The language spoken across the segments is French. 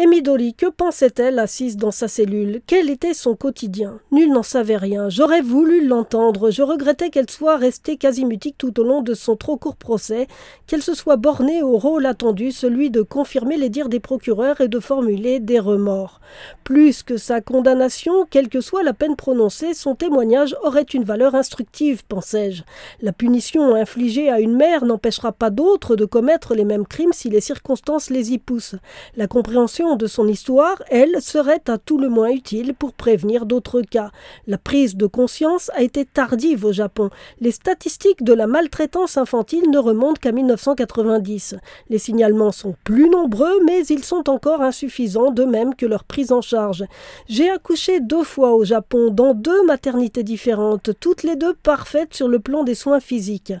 Et Midori, que pensait-elle assise dans sa cellule Quel était son quotidien Nul n'en savait rien. J'aurais voulu l'entendre. Je regrettais qu'elle soit restée quasi mutique tout au long de son trop court procès, qu'elle se soit bornée au rôle attendu, celui de confirmer les dires des procureurs et de formuler des remords. Plus que sa condamnation, quelle que soit la peine prononcée, son témoignage aurait une valeur instructive, pensais-je. La punition infligée à une mère n'empêchera pas d'autres de commettre les mêmes crimes si les circonstances les y poussent. La compréhension de son histoire, elle, serait à tout le moins utile pour prévenir d'autres cas. La prise de conscience a été tardive au Japon. Les statistiques de la maltraitance infantile ne remontent qu'à 1990. Les signalements sont plus nombreux, mais ils sont encore insuffisants, de même que leur prise en charge. J'ai accouché deux fois au Japon, dans deux maternités différentes, toutes les deux parfaites sur le plan des soins physiques.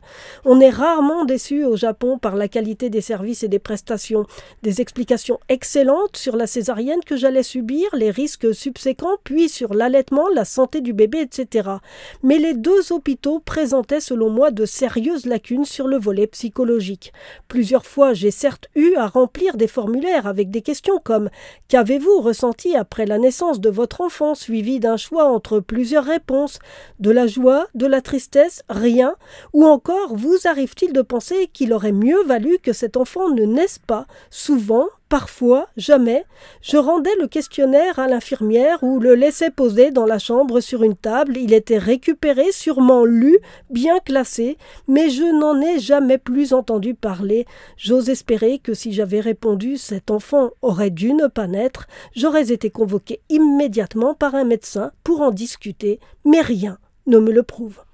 On est rarement déçu au Japon par la qualité des services et des prestations. Des explications excellentes sur la césarienne que j'allais subir, les risques subséquents, puis sur l'allaitement, la santé du bébé, etc. Mais les deux hôpitaux présentaient selon moi de sérieuses lacunes sur le volet psychologique. Plusieurs fois, j'ai certes eu à remplir des formulaires avec des questions comme Qu'avez-vous ressenti après la naissance de votre enfant, suivi d'un choix entre plusieurs réponses De la joie, de la tristesse, rien Ou encore, vous arrive-t-il de penser qu'il aurait mieux valu que cet enfant ne naisse pas Souvent, Parfois, jamais, je rendais le questionnaire à l'infirmière ou le laissais poser dans la chambre sur une table. Il était récupéré, sûrement lu, bien classé, mais je n'en ai jamais plus entendu parler. J'ose espérer que si j'avais répondu cet enfant aurait dû ne pas naître, j'aurais été convoqué immédiatement par un médecin pour en discuter, mais rien ne me le prouve.